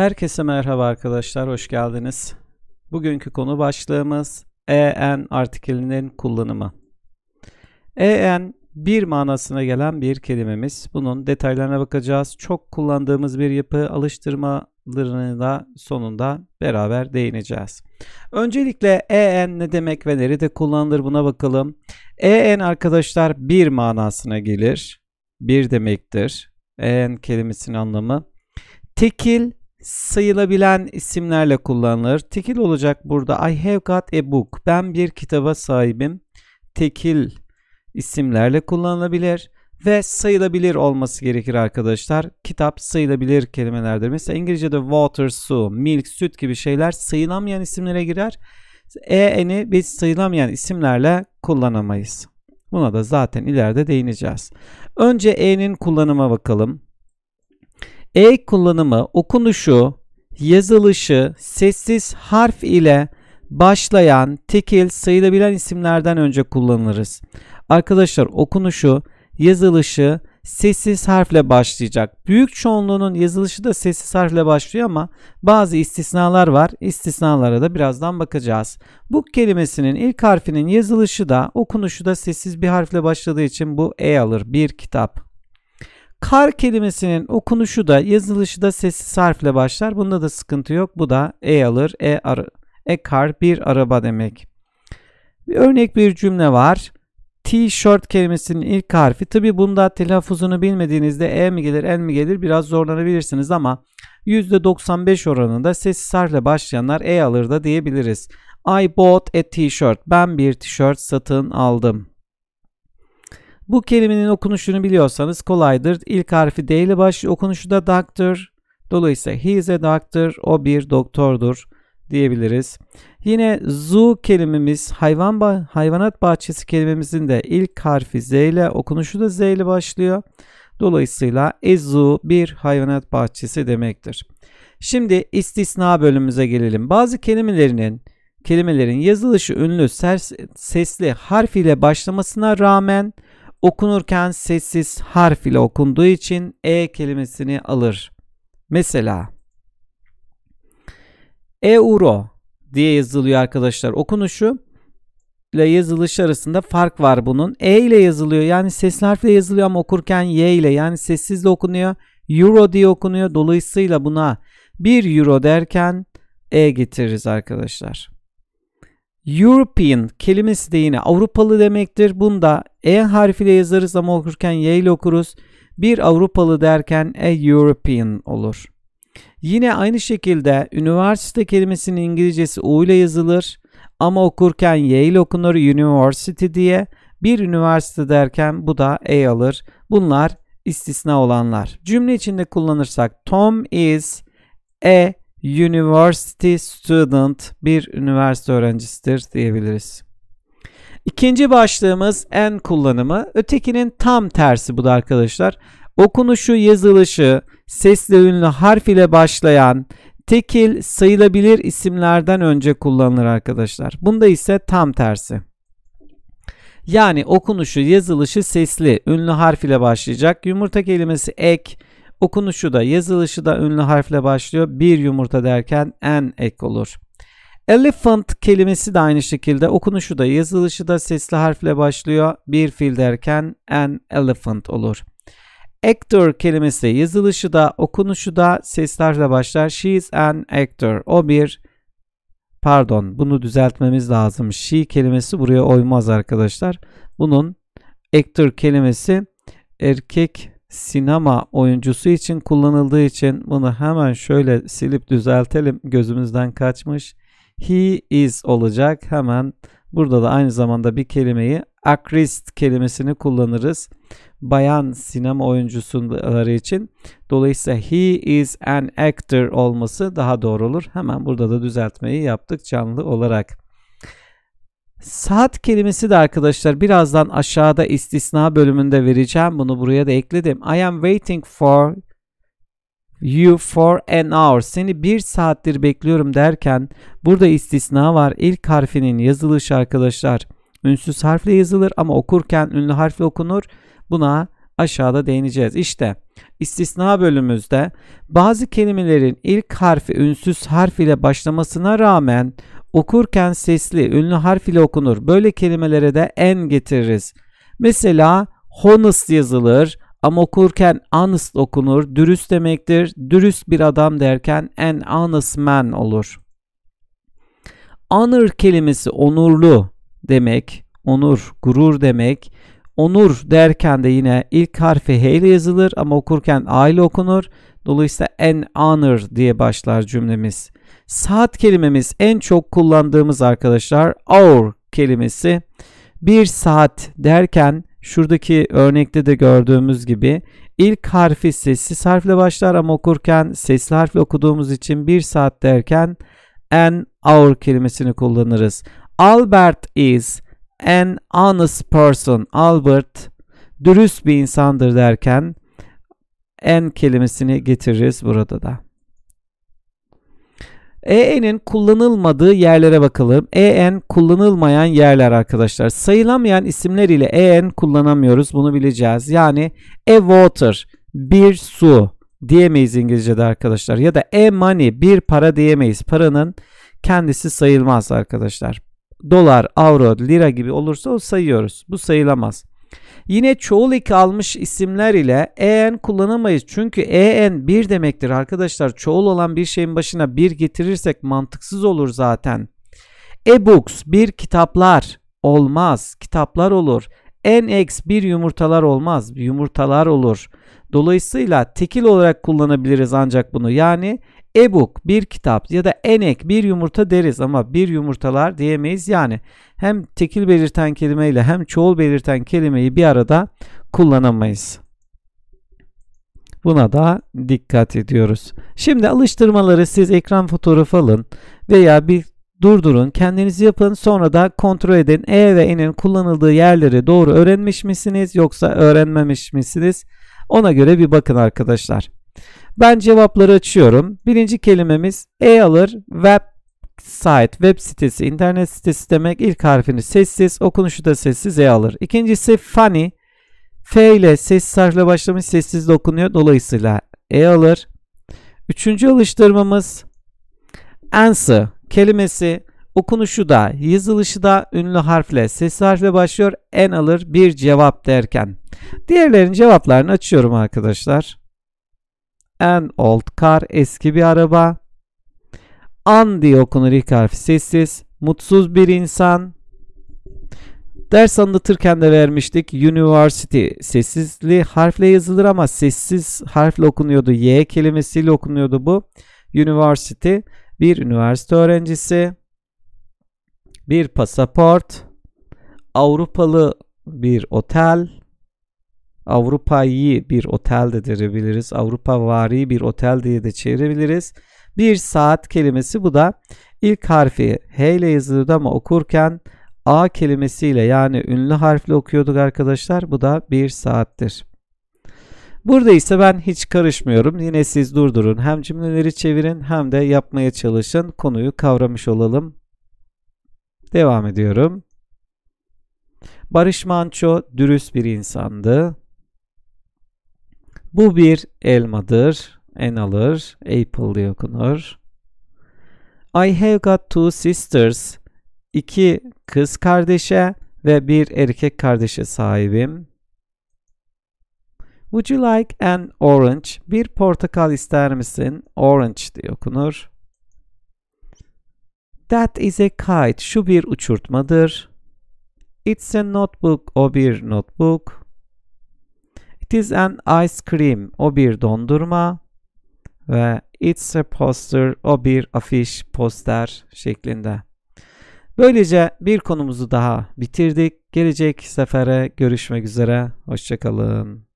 Herkese merhaba arkadaşlar, hoş geldiniz. Bugünkü konu başlığımız en artikelinin kullanımı. en bir manasına gelen bir kelimemiz. Bunun detaylarına bakacağız. Çok kullandığımız bir yapı alıştırmalarını da sonunda beraber değineceğiz. Öncelikle en ne demek ve nerede kullanılır buna bakalım. en arkadaşlar bir manasına gelir. Bir demektir. en kelimesinin anlamı. Tekil sayılabilen isimlerle kullanılır. Tekil olacak burada. I have got a book. Ben bir kitaba sahibim. Tekil isimlerle kullanılabilir ve sayılabilir olması gerekir arkadaşlar. Kitap sayılabilir kelimelerdir. Mesela İngilizce'de water, su, milk, süt gibi şeyler sayılamayan isimlere girer. E-eni biz sayılamayan isimlerle kullanamayız. Buna da zaten ileride değineceğiz. Önce e'nin kullanıma bakalım. E kullanımı okunuşu, yazılışı sessiz harf ile başlayan tekil sayılabilen isimlerden önce kullanırız. Arkadaşlar okunuşu, yazılışı sessiz harfle başlayacak. Büyük çoğunluğunun yazılışı da sessiz harfle başlıyor ama bazı istisnalar var. İstisnalara da birazdan bakacağız. Bu kelimesinin ilk harfinin yazılışı da okunuşu da sessiz bir harfle başladığı için bu E alır. Bir kitap. Kar kelimesinin okunuşu da yazılışı da sessiz harfle başlar. Bunda da sıkıntı yok. Bu da e alır. E, ara, e kar bir araba demek. Bir örnek bir cümle var. T-shirt kelimesinin ilk harfi. Tabi bunda telaffuzunu bilmediğinizde E mi gelir, N mi gelir biraz zorlanabilirsiniz ama %95 oranında sessiz harfle başlayanlar E alır da diyebiliriz. I bought a t-shirt. Ben bir t-shirt satın aldım. Bu kelimenin okunuşunu biliyorsanız kolaydır. İlk harfi D ile başlıyor. Okunuşu da doctor. Dolayısıyla he is a doctor. O bir doktordur diyebiliriz. Yine zoo kelimemiz hayvan bah hayvanat bahçesi kelimemizin de ilk harfi Z ile okunuşu da Z ile başlıyor. Dolayısıyla a zoo bir hayvanat bahçesi demektir. Şimdi istisna bölümümüze gelelim. Bazı kelimelerinin kelimelerin yazılışı ünlü sesli harf ile başlamasına rağmen okunurken sessiz harf ile okunduğu için e kelimesini alır. Mesela euro diye yazılıyor arkadaşlar. Okunuşu ile yazılış arasında fark var bunun. E ile yazılıyor yani sesli harf ile yazılıyor ama okurken Y ile yani sessizle okunuyor. Euro diye okunuyor. Dolayısıyla buna 1 euro derken E getiririz arkadaşlar. European kelimesi de yine Avrupalı demektir. Bunda E harfiyle yazarız ama okurken Y ile okuruz. Bir Avrupalı derken a e European olur. Yine aynı şekilde üniversite kelimesinin İngilizcesi U ile yazılır ama okurken Y ile okunur university diye. Bir üniversite derken bu da E alır. Bunlar istisna olanlar. Cümle içinde kullanırsak Tom is a University student bir üniversite öğrencisidir diyebiliriz. İkinci başlığımız en kullanımı. Ötekinin tam tersi bu da arkadaşlar. Okunuşu, yazılışı, sesli ünlü harf ile başlayan tekil sayılabilir isimlerden önce kullanılır arkadaşlar. Bunda ise tam tersi. Yani okunuşu, yazılışı sesli, ünlü harf ile başlayacak. Yumurta kelimesi ek, Okunuşu da yazılışı da ünlü harfle başlıyor. Bir yumurta derken en ek olur. Elephant kelimesi de aynı şekilde okunuşu da yazılışı da sesli harfle başlıyor. Bir fil derken an elephant olur. Actor kelimesi yazılışı da okunuşu da sesli harfle başlar. She is an actor. O bir pardon bunu düzeltmemiz lazım. She kelimesi buraya oymaz arkadaşlar. Bunun actor kelimesi erkek sinema oyuncusu için kullanıldığı için bunu hemen şöyle silip düzeltelim. Gözümüzden kaçmış. He is olacak. Hemen burada da aynı zamanda bir kelimeyi actress kelimesini kullanırız. Bayan sinema oyuncusuları için. Dolayısıyla he is an actor olması daha doğru olur. Hemen burada da düzeltmeyi yaptık canlı olarak. Saat kelimesi de arkadaşlar birazdan aşağıda istisna bölümünde vereceğim. Bunu buraya da ekledim. I am waiting for you for an hour. Seni bir saattir bekliyorum derken burada istisna var. İlk harfinin yazılışı arkadaşlar ünsüz harfle yazılır ama okurken ünlü harfle okunur. Buna aşağıda değineceğiz. İşte istisna bölümümüzde bazı kelimelerin ilk harfi ünsüz harf ile başlamasına rağmen Okurken sesli, ünlü harf ile okunur. Böyle kelimelere de en getiririz. Mesela honest yazılır ama okurken honest okunur. Dürüst demektir. Dürüst bir adam derken en honest man olur. Honor kelimesi onurlu demek. Onur, gurur demek. Onur derken de yine ilk harfi H ile yazılır ama okurken A ile okunur. Dolayısıyla an honor diye başlar cümlemiz. Saat kelimemiz en çok kullandığımız arkadaşlar hour kelimesi. Bir saat derken şuradaki örnekte de gördüğümüz gibi ilk harfi sessiz harfle başlar ama okurken sesli harfle okuduğumuz için bir saat derken an hour kelimesini kullanırız. Albert is an honest person. Albert dürüst bir insandır derken en kelimesini getiririz burada da. EN'in kullanılmadığı yerlere bakalım. EN kullanılmayan yerler arkadaşlar. Sayılamayan isimler ile EN kullanamıyoruz. Bunu bileceğiz. Yani a e water bir su diyemeyiz İngilizce'de arkadaşlar. Ya da a e money bir para diyemeyiz. Paranın kendisi sayılmaz arkadaşlar. Dolar, avro, lira gibi olursa o sayıyoruz. Bu sayılamaz. Yine çoğul eki almış isimler ile en kullanamayız. Çünkü en bir demektir arkadaşlar. Çoğul olan bir şeyin başına bir getirirsek mantıksız olur zaten. E-books bir kitaplar olmaz. Kitaplar olur. Nx bir yumurtalar olmaz. Yumurtalar olur. Dolayısıyla tekil olarak kullanabiliriz ancak bunu. Yani Ebook bir kitap ya da enek bir yumurta deriz ama bir yumurtalar diyemeyiz. Yani hem tekil belirten kelimeyle hem çoğul belirten kelimeyi bir arada kullanamayız. Buna da dikkat ediyoruz. Şimdi alıştırmaları siz ekran fotoğrafı alın veya bir durdurun, kendinizi yapın, sonra da kontrol edin. E ve N'in kullanıldığı yerleri doğru öğrenmiş misiniz yoksa öğrenmemiş misiniz? Ona göre bir bakın arkadaşlar. Ben cevapları açıyorum. Birinci kelimemiz e alır. Web site, web sitesi, internet sitesi demek. İlk harfini sessiz, okunuşu da sessiz e alır. İkincisi funny. F ile sessiz harfle başlamış, sessiz dokunuyor. Dolayısıyla e alır. Üçüncü alıştırmamız answer kelimesi okunuşu da yazılışı da ünlü harfle sessiz harfle başlıyor. En alır bir cevap derken. Diğerlerin cevaplarını açıyorum arkadaşlar. An old car eski bir araba. An diye okunur ilk harfi sessiz. Mutsuz bir insan. Ders anlatırken de vermiştik. University sessizli harfle yazılır ama sessiz harfle okunuyordu. Y kelimesiyle okunuyordu bu. University bir üniversite öğrencisi. Bir pasaport. Avrupalı bir otel Avrupa'yı bir otel de denebiliriz. Avrupa vari bir otel diye de çevirebiliriz. Bir saat kelimesi bu da ilk harfi H ile yazılıyordu ama okurken A kelimesiyle yani ünlü harfle okuyorduk arkadaşlar. Bu da bir saattir. Burada ise ben hiç karışmıyorum. Yine siz durdurun. Hem cümleleri çevirin hem de yapmaya çalışın. Konuyu kavramış olalım. Devam ediyorum. Barış Manço dürüst bir insandı. Bu bir elmadır. En alır. Apple diye okunur. I have got two sisters. İki kız kardeşe ve bir erkek kardeşe sahibim. Would you like an orange? Bir portakal ister misin? Orange diye okunur. That is a kite. Şu bir uçurtmadır. It's a notebook. O bir notebook. It is an ice cream. O bir dondurma. Ve it's a poster. O bir afiş, poster şeklinde. Böylece bir konumuzu daha bitirdik. Gelecek sefere görüşmek üzere. Hoşçakalın.